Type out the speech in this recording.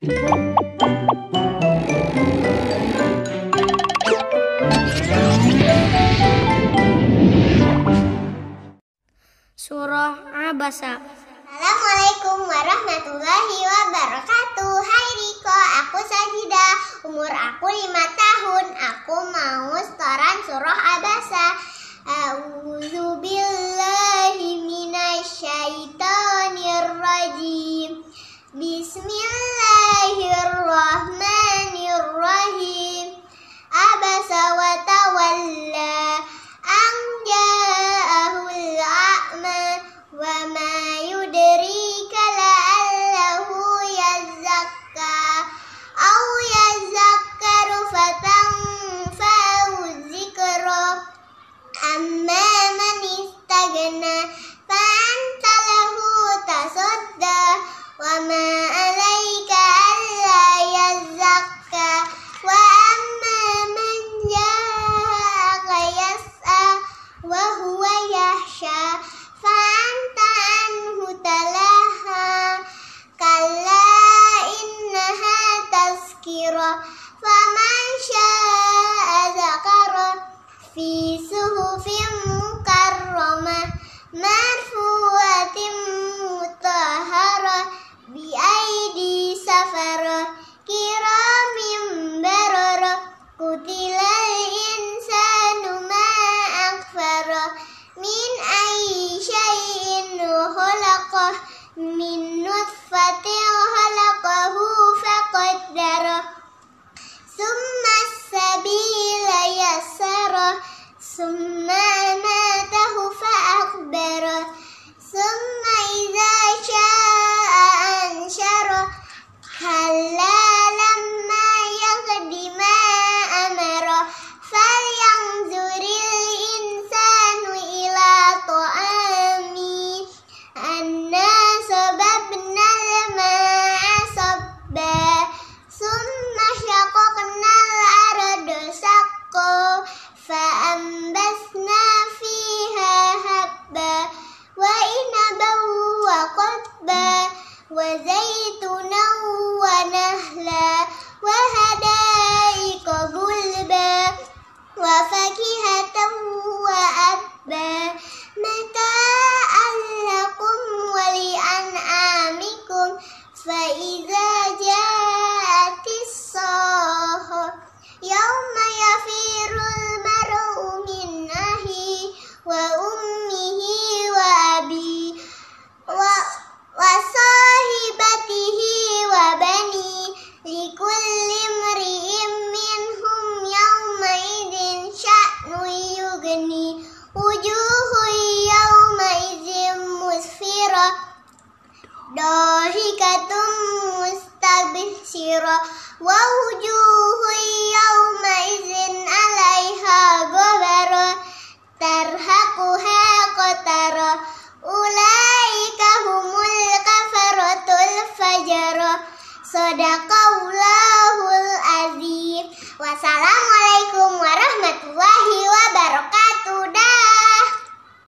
Surah Abasa Assalamualaikum warahmatullahi wabarakatuh Hai Riko, aku Sajida Umur aku 5 tahun وما عليك ألا يزكى وأما من جاءك يسأل وهو يخشى فأنت عنه تلاها كلا إنها تذكرة فمن شاء ذكره في صحف مكرمة ما صفة خلقه فقدره ثم السبيل يسره ثم وزيتنا ونهلا وهدايق غلبا وفاكهة وأبا متاعا لكم ولأنعامكم فإذا Dohikatum mustabih siro Wawujuhu yawma izin alaiha gobaro Tarhaku hekotaro Ulaika humul kafaratul fajaro Sodakaulahul azim Wassalam